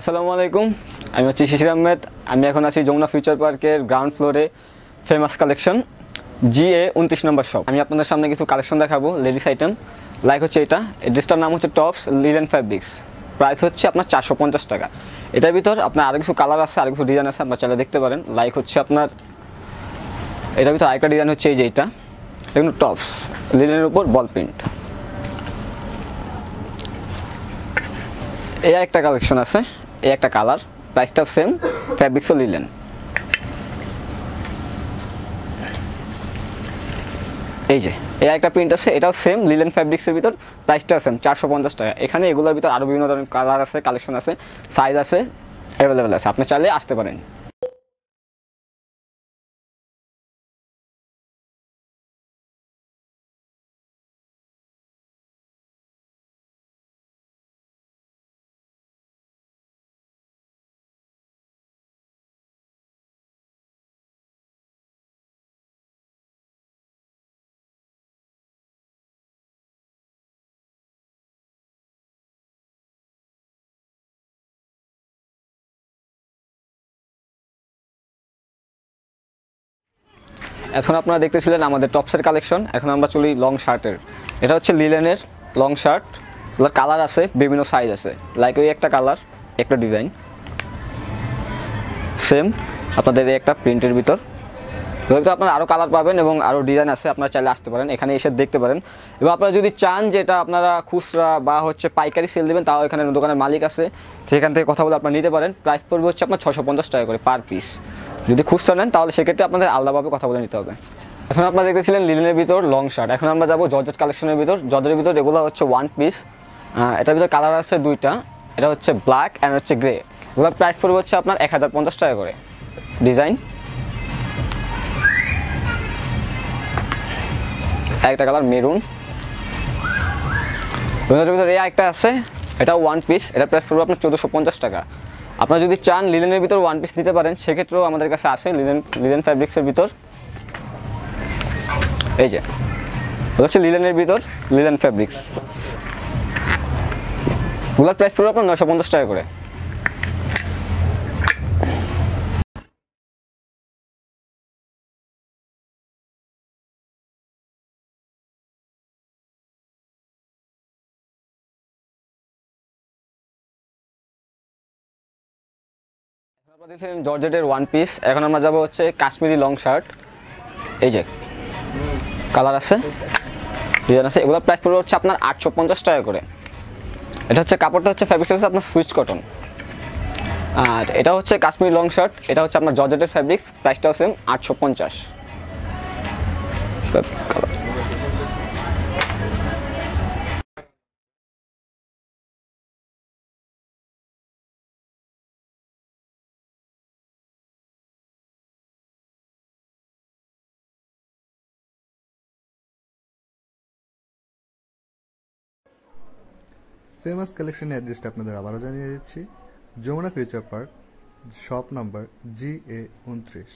আসসালামু আলাইকুম আমি হচ্ছি শিশির আহমেদ আমি এখন আছি যমুনা ফিউচার পার্কের গ্রাউন্ড ফ্লোরে ফেমাস কালেকশন জি এ উনত্রিশ নম্বর শপ আমি আপনাদের সামনে কিছু কালেকশন দেখাবো লেডিস আইটেম লাইক হচ্ছে এটা ড্রেসটার নাম হচ্ছে টপস লিডেন ফ্যাব্রিক্স প্রাইস হচ্ছে আপনার চারশো পঞ্চাশ টাকা এটার ভিতর আপনার আরও কিছু কালার আছে আরও কিছু ডিজাইন আছে আপনার চাইলে দেখতে পারেন লাইক হচ্ছে আপনার এটার ভিতর আরেকটা ডিজাইন হচ্ছে এই যে এটা এগুলো টপস লিডেনের উপর বল প্রিন্ট এই একটা কালেকশন আছে এই একটা কালার প্রাইসটাও সেম ফ্যাব্রিক্সও নিলেন এই যে এই একটা প্রিন্ট আছে এটাও সেম লিলেন ফ্যাব্রিক্সের ভিতর প্রাইসটা সেম চারশো পঞ্চাশ টাকা এখানে এগুলোর ভিতর আরও বিভিন্ন ধরনের কালার আছে কালেকশন আছে সাইজ আছে অ্যাভেলেবেল আছে আপনি চাইলে আসতে পারেন এখন আপনারা দেখতেছিলেন আমাদের টপসের কালেকশন এখন আমরা চলি লং শার্টের এটা হচ্ছে লিলেনের লং শার্ট কালার আছে বিভিন্ন সাইজ আছে লাইক ওই একটা কালার একটা ডিজাইন সেম আপনাদের একটা প্রিন্টের ভিতর যেহেতু আপনারা আরও কালার পাবেন এবং আরও ডিজাইন আছে আপনারা চাইলে আসতে পারেন এখানে এসে দেখতে পারেন এবং আপনারা যদি চান যে এটা আপনারা খুচরা বা হচ্ছে পাইকারি সেল দেবেন তাও এখানে দোকানের মালিক আছে সেখান থেকে কথা বলে আপনারা নিতে পারেন প্রাইস পড়বে হচ্ছে আপনার ছশো টাকা করে পার পিস যদি খুঁজতে নেন তাহলে সেক্ষেত্রে আপনাদের আলাদাভাবে কথা বলে নিতে হবে এখন আপনারা দেখতেছিলেন লিলেনের ভিতর লং শার্ট এখন আমরা যাবো জর্জেট কালেকশনের ভিতর জর্জের ভিতর এগুলো হচ্ছে ওয়ান পিস এটার ভিতর কালার আছে দুইটা এটা হচ্ছে ব্ল্যাক অ্যান্ড হচ্ছে গ্রে এগুলোর প্রাইস পড়বে হচ্ছে আপনার এক হাজার পঞ্চাশ টাকা করে ডিজাইন একটা কালার মেরুন ভিতরে ভিতরে একটা আছে এটা ওয়ান পিস এটা প্রাইস পড়বে আপনার চোদ্দোশো পঞ্চাশ টাকা আপনারা যদি চান লিলেনের ভিতর ওয়ান পিস নিতে পারেন সেক্ষেত্রেও আমাদের কাছে আছে লিলেন লিলেন ফ্যাব্রিক্সের ভিতর এই যে হচ্ছে লিলেনের ভিতর লিলেন ফ্যাব্রিক্স ওগুলোর প্রাইস পড়বে আপনার নশো পঞ্চাশ টাকা করে আপনারা জর্জেটের ওয়ান পিস এখন আমরা যাবো হচ্ছে কাশ্মীরি লং শার্ট এই যে কালার আছে ডিজাইন আছে এগুলো প্রাইস পড়বে হচ্ছে আপনার আটশো পঞ্চাশ টাকা করে এটা হচ্ছে কাপড়টা হচ্ছে ফ্যাব্রিক হচ্ছে আপনার সুইচ কটন আর এটা হচ্ছে কাশ্মীরি লং শার্ট এটা হচ্ছে আপনার জর্জেটের ফ্যাব্রিক্স প্রাইসটাও সেম আটশো পঞ্চাশ ফেমাস কালেকশন অ্যাড্রেসটা আপনাদের আবারও জানিয়ে দিচ্ছি Jamuna future park shop number G A উনত্রিশ